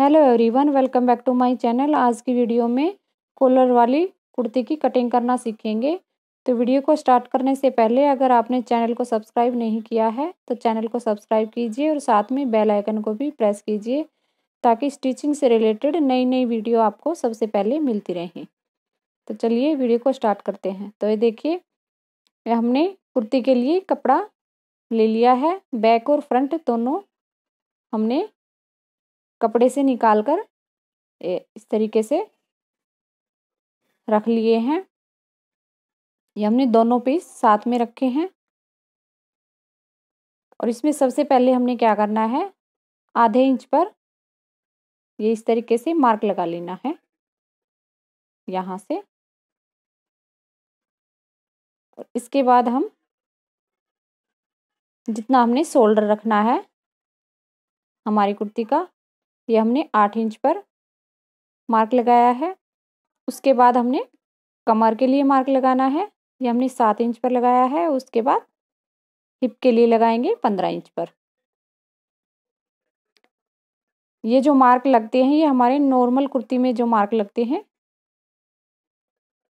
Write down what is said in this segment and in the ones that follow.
hello everyone welcome back to my channel आज की video में कॉलर वाली कुर्ती की कटिंग करना सीखेंगे तो वीडियो को स्टार्ट करने से पहले अगर आपने चैनल को सब्सक्राइब नहीं किया है तो चैनल को सब्सक्राइब कीजिए और साथ में बेल आइकन को भी प्रेस कीजिए ताकि स्टिचिंग से रिलेटेड नई नई वीडियो आपको सबसे पहले मिलती रहें तो चलिए वीडियो को स्टार्ट करते हैं तो ये देखिए हमने कुर्ती के लिए कपड़ा ले लिया है बैक और फ्रंट दोनों हमने कपड़े से निकाल कर इस तरीके से रख लिए हैं ये हमने दोनों पीस साथ में रखे हैं और इसमें सबसे पहले हमने क्या करना है आधे इंच पर ये इस तरीके से मार्क लगा लेना है यहाँ से और इसके बाद हम जितना हमने शोल्डर रखना है हमारी कुर्ती का ये हमने आठ इंच पर मार्क लगाया है उसके बाद हमने कमर के लिए मार्क लगाना है ये हमने सात इंच पर लगाया है उसके बाद हिप के लिए लगाएंगे पंद्रह इंच पर ये जो मार्क लगते हैं ये हमारे नॉर्मल कुर्ती में जो मार्क लगते हैं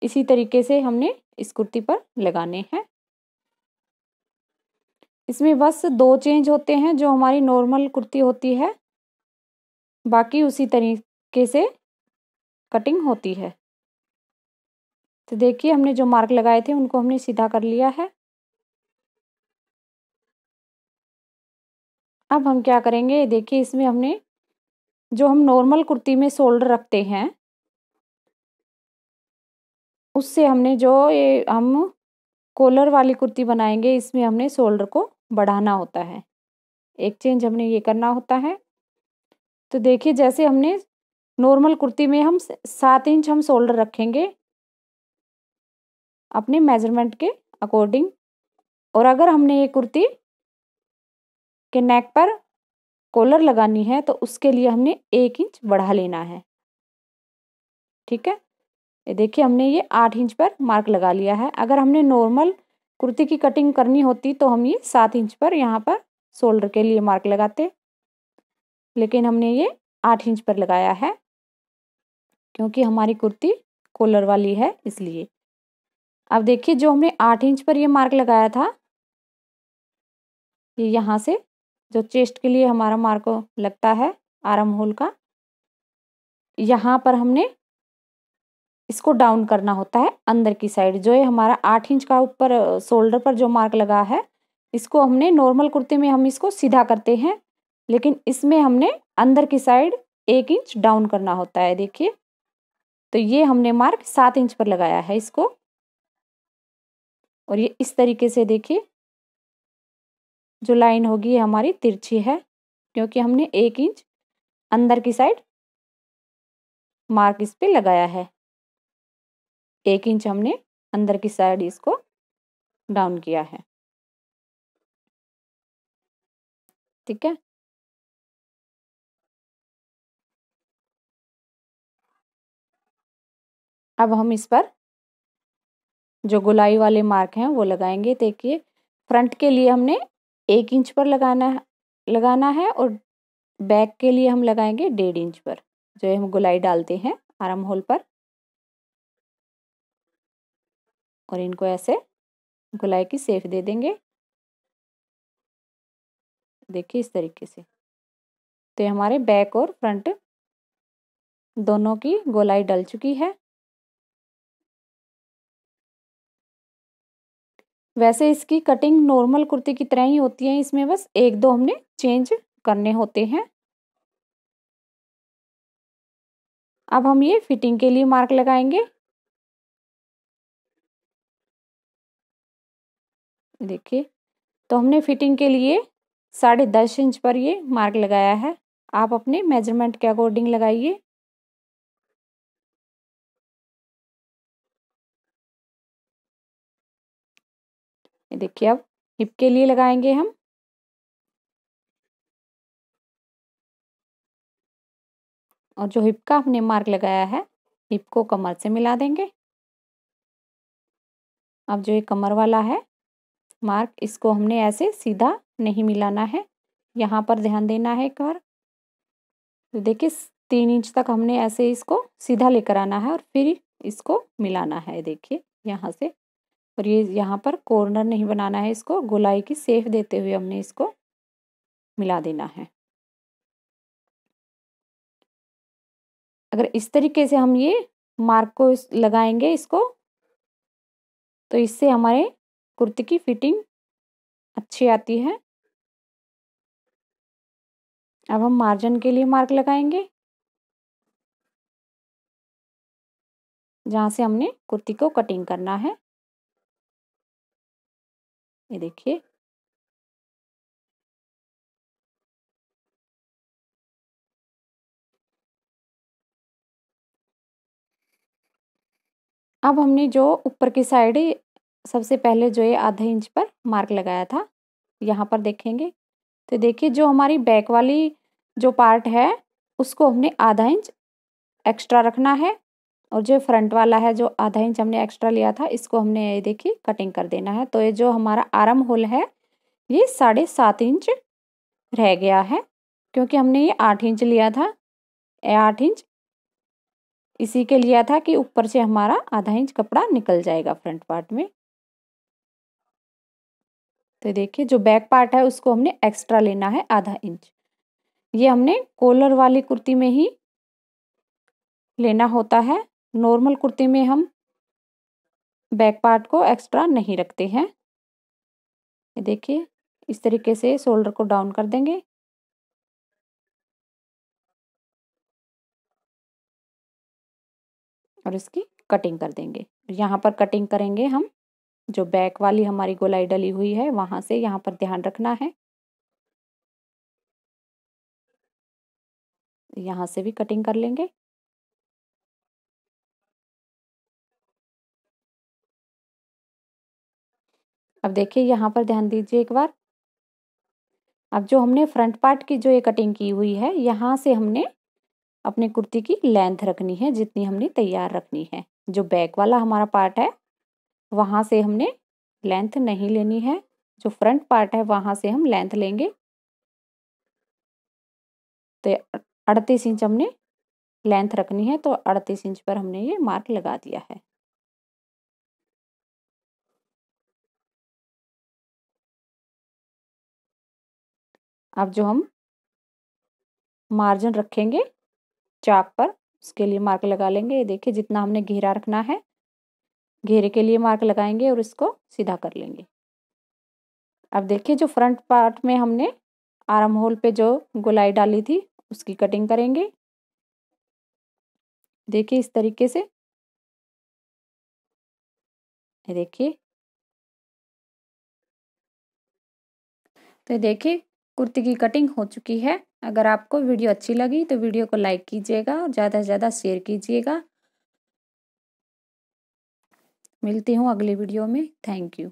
इसी तरीके से हमने इस कुर्ती पर लगाने हैं इसमें बस दो चेंज होते हैं जो हमारी नॉर्मल कुर्ती होती है बाकी उसी तरीके से कटिंग होती है तो देखिए हमने जो मार्क लगाए थे उनको हमने सीधा कर लिया है अब हम क्या करेंगे देखिए इसमें हमने जो हम नॉर्मल कुर्ती में शोल्डर रखते हैं उससे हमने जो ये हम कॉलर वाली कुर्ती बनाएंगे इसमें हमने शोल्डर को बढ़ाना होता है एक चेंज हमने ये करना होता है तो देखिए जैसे हमने नॉर्मल कुर्ती में हम सात इंच हम शोल्डर रखेंगे अपने मेजरमेंट के अकॉर्डिंग और अगर हमने ये कुर्ती के नेक पर कॉलर लगानी है तो उसके लिए हमने एक इंच बढ़ा लेना है ठीक है ये देखिए हमने ये आठ इंच पर मार्क लगा लिया है अगर हमने नॉर्मल कुर्ती की कटिंग करनी होती तो हम ये सात इंच पर यहाँ पर शोल्डर के लिए मार्क लगाते लेकिन हमने ये आठ इंच पर लगाया है क्योंकि हमारी कुर्ती कॉलर वाली है इसलिए अब देखिए जो हमने आठ इंच पर ये मार्क लगाया था ये यहाँ से जो चेस्ट के लिए हमारा मार्क लगता है आरम होल का यहाँ पर हमने इसको डाउन करना होता है अंदर की साइड जो ये हमारा आठ इंच का ऊपर शोल्डर पर जो मार्क लगा है इसको हमने नॉर्मल कुर्ते में हम इसको सीधा करते हैं लेकिन इसमें हमने अंदर की साइड एक इंच डाउन करना होता है देखिए तो ये हमने मार्क सात इंच पर लगाया है इसको और ये इस तरीके से देखिए जो लाइन होगी ये हमारी तिरछी है क्योंकि हमने एक इंच अंदर की साइड मार्क इस पर लगाया है एक इंच हमने अंदर की साइड इसको डाउन किया है ठीक है अब हम इस पर जो गोलाई वाले मार्क हैं वो लगाएंगे देखिए फ्रंट के लिए हमने एक इंच पर लगाना है लगाना है और बैक के लिए हम लगाएंगे डेढ़ इंच पर जो हम गोलाई डालते हैं आराम होल पर और इनको ऐसे गोलाई की सेफ दे देंगे देखिए इस तरीके से तो हमारे बैक और फ्रंट दोनों की गोलाई डल चुकी है वैसे इसकी कटिंग नॉर्मल कुर्ती की तरह ही होती है इसमें बस एक दो हमने चेंज करने होते हैं अब हम ये फिटिंग के लिए मार्क लगाएंगे देखिए तो हमने फिटिंग के लिए साढ़े दस इंच पर ये मार्क लगाया है आप अपने मेजरमेंट के अकॉर्डिंग लगाइए देखिए अब हिप के लिए लगाएंगे हम और जो हिप का हमने मार्क लगाया है हिप को कमर से मिला देंगे अब जो ये कमर वाला है मार्क इसको हमने ऐसे सीधा नहीं मिलाना है यहाँ पर ध्यान देना है एक बार तो देखिए तीन इंच तक हमने ऐसे इसको सीधा लेकर आना है और फिर इसको मिलाना है देखिए यहाँ से और ये यहाँ पर कॉर्नर नहीं बनाना है इसको गोलाई की सेफ देते हुए हमने इसको मिला देना है अगर इस तरीके से हम ये मार्क को लगाएंगे इसको तो इससे हमारे कुर्ती की फिटिंग अच्छी आती है अब हम मार्जिन के लिए मार्क लगाएंगे जहाँ से हमने कुर्ती को कटिंग करना है ये देखिए अब हमने जो ऊपर की साइड सबसे पहले जो ये आधा इंच पर मार्क लगाया था यहाँ पर देखेंगे तो देखिए जो हमारी बैक वाली जो पार्ट है उसको हमने आधा इंच एक्स्ट्रा रखना है और जो फ्रंट वाला है जो आधा इंच हमने एक्स्ट्रा लिया था इसको हमने ये देखिए कटिंग कर देना है तो ये जो हमारा आर्म होल है ये साढ़े सात इंच रह गया है क्योंकि हमने ये आठ इंच लिया था आठ इंच इसी के लिया था कि ऊपर से हमारा आधा इंच कपड़ा निकल जाएगा फ्रंट पार्ट में तो देखिए जो बैक पार्ट है उसको हमने एक्स्ट्रा लेना है आधा इंच ये हमने कॉलर वाली कुर्ती में ही लेना होता है नॉर्मल कुर्ती में हम बैक पार्ट को एक्स्ट्रा नहीं रखते हैं ये देखिए इस तरीके से शोल्डर को डाउन कर देंगे और इसकी कटिंग कर देंगे यहाँ पर कटिंग करेंगे हम जो बैक वाली हमारी गोलाई डली हुई है वहाँ से यहाँ पर ध्यान रखना है यहाँ से भी कटिंग कर लेंगे अब देखिए यहाँ पर ध्यान दीजिए एक बार अब जो हमने फ्रंट पार्ट की जो ये कटिंग की हुई है यहाँ से हमने अपने कुर्ती की लेंथ रखनी है जितनी हमने तैयार रखनी है जो बैक वाला हमारा पार्ट है वहाँ से हमने लेंथ नहीं लेनी है जो फ्रंट पार्ट है वहाँ से हम लेंथ लेंगे तो अड़तीस इंच हमने लेंथ रखनी है तो अड़तीस इंच पर हमने ये मार्क लगा दिया है अब जो हम मार्जिन रखेंगे चाक पर उसके लिए मार्क लगा लेंगे ये देखिए जितना हमने घेरा रखना है घेरे के लिए मार्क लगाएंगे और इसको सीधा कर लेंगे अब देखिए जो फ्रंट पार्ट में हमने आर्म होल पे जो गोलाई डाली थी उसकी कटिंग करेंगे देखिए इस तरीके से देखिए तो देखिए कुर्ती की कटिंग हो चुकी है अगर आपको वीडियो अच्छी लगी तो वीडियो को लाइक कीजिएगा और ज़्यादा से ज़्यादा शेयर कीजिएगा मिलती हूँ अगली वीडियो में थैंक यू